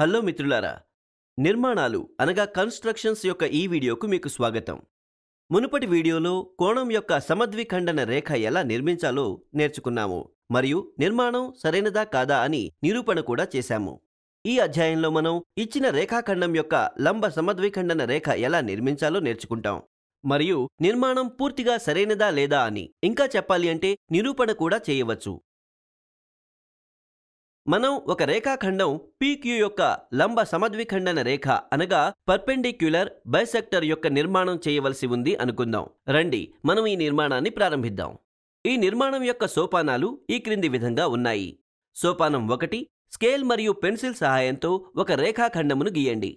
hello మిత్రులారా నిర్మాణాలు అనగా కన్స్ట్రక్షన్స్ యొక్క ఈ వీడియోకు మీకు స్వాగతం మునుపటి వీడియోలో కోణం యొక్క సమద్విఖండన రేఖ ఎలా నిర్మించాలో నేర్చుకున్నాము మరియు నిర్మాణం సరైనదా కాదా అని నిరూపణ కూడా చేశాము ఈ అధ్యాయంలో మనం ఇచ్చిన రేఖాఖండం యొక్క లంబ సమద్విఖండన రేఖ ఎలా నిర్మించాలో నేర్చుకుంటాం మరియు నిర్మాణం పూర్తిగా సరైనదా లేదా అని ఇంకా చెప్పాలి అంటే నిరూపణ కూడా చేయవచ్చు మనం ఒక రేఖాఖండం పీక్యూ యొక్క లంబ సమద్విఖండన రేఖ అనగా పర్పెండిక్యులర్ బైసెక్టర్ యొక్క నిర్మాణం చేయవలసి ఉంది అనుకుందాం రండి మనం ఈ నిర్మాణాన్ని ప్రారంభిద్దాం ఈ నిర్మాణం యొక్క సోపానాలు ఈ క్రింది విధంగా ఉన్నాయి సోపానం ఒకటి స్కేల్ మరియు పెన్సిల్ సహాయంతో ఒక రేఖాఖండమును గీయండి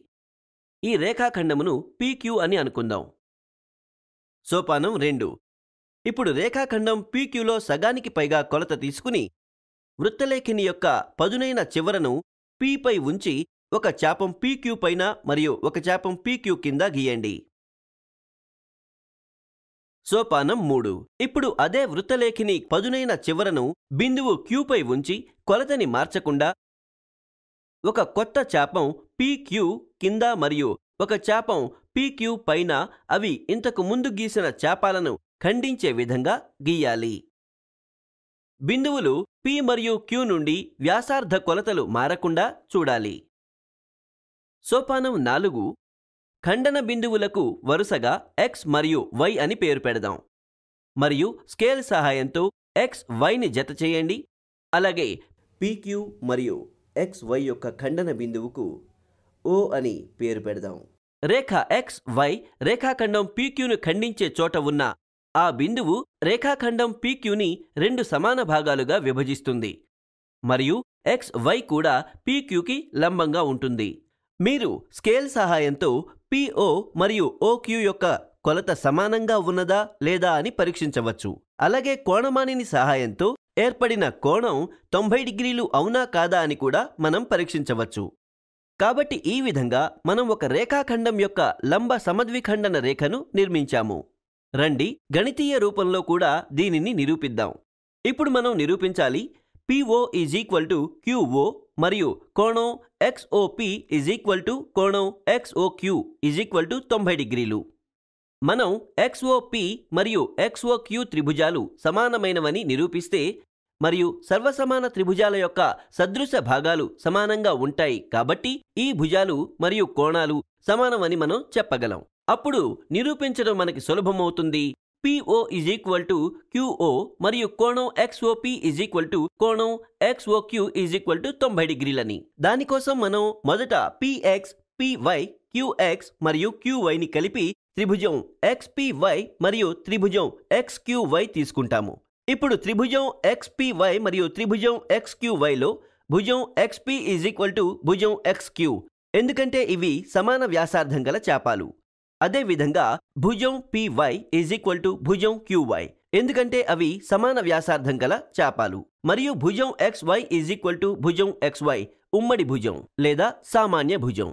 ఈ రేఖాఖండమును పీక్యూ అని అనుకుందాం సోపానం రెండు ఇప్పుడు రేఖాఖండం పీక్యూలో సగానికి పైగా కొలత తీసుకుని వృత్తలేఖిని యొక్క పదునైన చివరను పీపై ఉంచి ఒక చాపం పీక్యూ పైన మరియు ఒక చాపం పీక్యూ కింద గీయండి సోపానం మూడు ఇప్పుడు అదే వృత్తలేఖిని పదునైన చివరను బిందువు క్యూపై ఉంచి కొలతని మార్చకుండా ఒక కొత్త చాపం పీక్యూ కింద మరియు ఒక చాపం పీక్యూ పైన అవి ఇంతకు ముందు గీసిన చాపాలను ఖండించే విధంగా గీయాలి బిందువులు పి మరియు క్యూ నుండి వ్యాసార్థ కొలతలు మారకుండా చూడాలి సోపానం నాలుగు ఖండన బిందువులకు వరుసగా ఎక్స్ మరియు వై అని పేరు పెడదాం మరియు స్కేల్ సహాయంతో ఎక్స్ వైని జత చేయండి అలాగే పీక్యూ మరియు ఎక్స్ వై యొక్క ఖండన బిందువుకు ఓ అని పేరు పెడదాం రేఖ ఎక్స్ వై రేఖాఖండం పీక్యూను ఖండించే చోట ఉన్న ఆ బిందువు రేఖాఖండం పీక్యూని రెండు సమాన భాగాలుగా విభజిస్తుంది మరియు ఎక్స్ వై కూడా పీక్యూకి లంబంగా ఉంటుంది మీరు స్కేల్ సహాయంతో పిఓ మరియు ఓక్యూ యొక్క కొలత సమానంగా ఉన్నదా లేదా అని పరీక్షించవచ్చు అలాగే కోణమానిని సహాయంతో ఏర్పడిన కోణం తొంభై డిగ్రీలు అవునా కాదా అని కూడా మనం పరీక్షించవచ్చు కాబట్టి ఈ విధంగా మనం ఒక రేఖాఖండం యొక్క లంబ సమద్విఖండన రేఖను నిర్మించాము రండి గణితీయ రూపంలో కూడా దీనిని నిరూపిద్దాం ఇప్పుడు మనం నిరూపించాలి PO is equal to QO మరియు కోణం ఎక్స్ఓపి ఈజ్ ఈక్వల్ టు కోణం ఎక్స్ఓక్యూ ఈజ్ ఈక్వల్ టు తొంభై డిగ్రీలు మనం ఎక్స్ఓపి మరియు ఎక్స్ఓక్యూ త్రిభుజాలు సమానమైనవని నిరూపిస్తే మరియు సర్వసమాన త్రిభుజాల యొక్క సదృశ భాగాలు సమానంగా ఉంటాయి కాబట్టి ఈ భుజాలు మరియు కోణాలు సమానమని మనం చెప్పగలం అప్పుడు నిరూపించడం మనకి సులభమవుతుంది PO is equal to QO మరియు కోణం ఎక్స్ఓపి ఇజ్ ఈక్వల్ టు కోణం ఎక్స్ఓక్యూ ఇజ్ ఈక్వల్ టు తొంభై డిగ్రీలని దానికోసం మనం మొదట పిఎక్స్ పివై క్యూఎక్స్ మరియు క్యూవైని కలిపి త్రిభుజం ఎక్స్పివై మరియు త్రిభుజం ఎక్స్క్యూవై తీసుకుంటాము ఇప్పుడు త్రిభుజం ఎక్స్పివై మరియు త్రిభుజం ఎక్స్క్యూవైలో భుజం ఎక్స్పి ఈజ్ ఈక్వల్ టు భుజం ఎక్స్క్యూ ఎందుకంటే ఇవి సమాన వ్యాసార్థం గల చేపాలు అదేవిధంగా భుజం పివై ఈజ్ ఈక్వల్ టు భుజం క్యూవై ఎందుకంటే అవి సమాన వ్యాసార్థం గల చాపాలు మరియు భుజం X Y is equal to భుజం ఎక్స్ వై ఉమ్మడి భుజం లేదా సామాన్య భుజం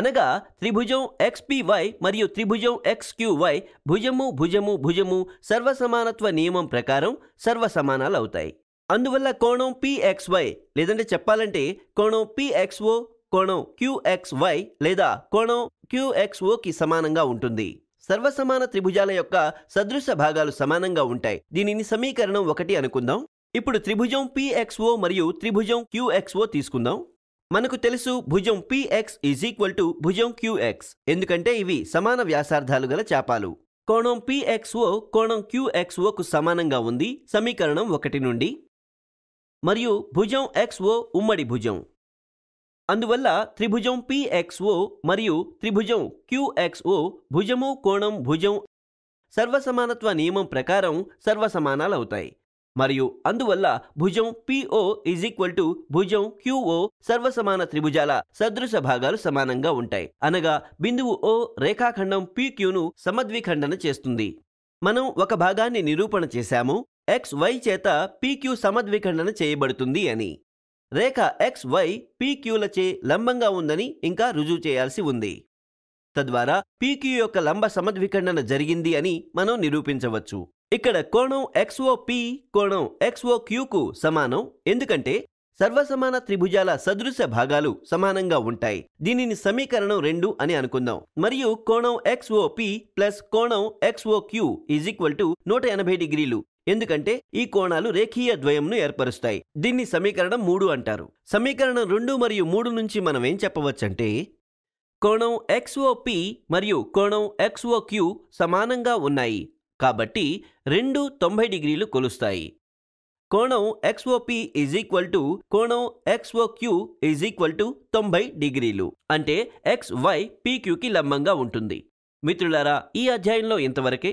అనగా త్రిభుజం ఎక్స్పివై మరియు త్రిభుజం ఎక్స్క్యూవై భుజము భుజము భుజము సర్వసమానత్వ నియమం ప్రకారం సర్వసమానాలు అవుతాయి అందువల్ల కోణం పిఎక్స్వై లేదంటే చెప్పాలంటే కోణం పిఎక్స్ఓ కోణం క్యూఎక్స్వై లేదా కోణం క్యూఎక్స్ఓకి సమానంగా ఉంటుంది సర్వసమాన త్రిభుజాల యొక్క సదృశ భాగాలు సమానంగా ఉంటాయి దీనిని సమీకరణం ఒకటి అనుకుందాం ఇప్పుడు త్రిభుజం పిఎక్స్ఓ మరియు త్రిభుజం క్యూఎక్స్ఓ తీసుకుందాం మనకు తెలుసు భుజం పిఎక్స్ ఈజ్ ఈక్వల్ టు భుజం క్యూఎక్స్ ఎందుకంటే ఇవి సమాన వ్యాసార్థాలు గల చాపాలు కోణం పిఎక్స్ఓ కోణం క్యూఎక్స్ఓకు సమానంగా ఉంది సమీకరణం ఒకటి నుండి మరియు భుజం ఎక్స్ఓ ఉమ్మడి భుజం అందువల్ల త్రిభుజం పిఎక్స్ఓ మరియు త్రిభుజం క్యూఎక్స్ఓ భుజము కోణం భుజం సర్వసమానత్వ నియమం ప్రకారం సర్వసమానాలవుతాయి మరియు అందువల్ల భుజం పిఓ ఈజ్ ఈక్వల్ టు భుజం క్యూఓ సర్వసమాన త్రిభుజాల సదృశ భాగాలు సమానంగా ఉంటాయి అనగా బిందువు ఓ రేఖాఖండం పిక్యూను సమద్విఖండన చేస్తుంది మనం ఒక భాగాన్ని నిరూపణ చేశాము ఎక్స్ వై చేత పిక్యూ సమద్విఖండన చేయబడుతుంది అని రేఖ ఎక్స్ వై పీక్యూలచే లంబంగా ఉందని ఇంకా రుజువు చేయాల్సి ఉంది తద్వారా పీక్యూ యొక్క లంబ సమద్విఖండన జరిగింది అని మనం నిరూపించవచ్చు ఇక్కడ కోణం ఎక్స్ఓ పి కోణం ఎక్స్ఓ క్యూకు సమానం ఎందుకంటే సర్వసమాన త్రిభుజాల సదృశ భాగాలు సమానంగా ఉంటాయి దీనిని సమీకరణం రెండు అని అనుకుందాం మరియు కోణం ఎక్స్ఓ పి ప్లస్ కోణం XO Q is equal to నూట ఎనభై డిగ్రీలు ఎందుకంటే ఈ కోణాలు రేఖీయ ద్వయంను ఏర్పరుస్తాయి దీన్ని సమీకరణం మూడు అంటారు సమీకరణం రెండు మరియు మూడు నుంచి మనం ఏం చెప్పవచ్చంటే కోణం ఎక్స్ఓపి మరియు కోణం ఎక్స్ఓక్యూ సమానంగా ఉన్నాయి కాబట్టి రెండు తొంభై డిగ్రీలు కొలుస్తాయి కోణం ఎక్స్ఓపి ఈజ్ ఈక్వల్ టు కోణం ఎక్స్ఓక్యూ ఈజ్ ఈక్వల్ టు తొంభై డిగ్రీలు అంటే ఎక్స్ వై పీక్యూకి లంబంగా ఉంటుంది మిత్రులారా ఈ అధ్యాయంలో ఇంతవరకే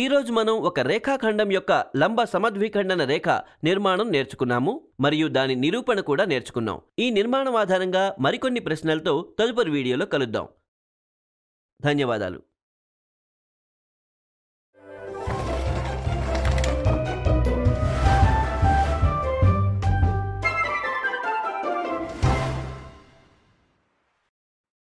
ఈరోజు మనం ఒక రేఖాఖండం యొక్క లంబ సమద్విఖండన రేఖ నిర్మాణం నేర్చుకున్నాము మరియు దాని నిరూపణ కూడా నేర్చుకున్నాం ఈ నిర్మాణం ఆధారంగా మరికొన్ని ప్రశ్నలతో తదుపరి వీడియోలో కలుద్దాం ధన్యవాదాలు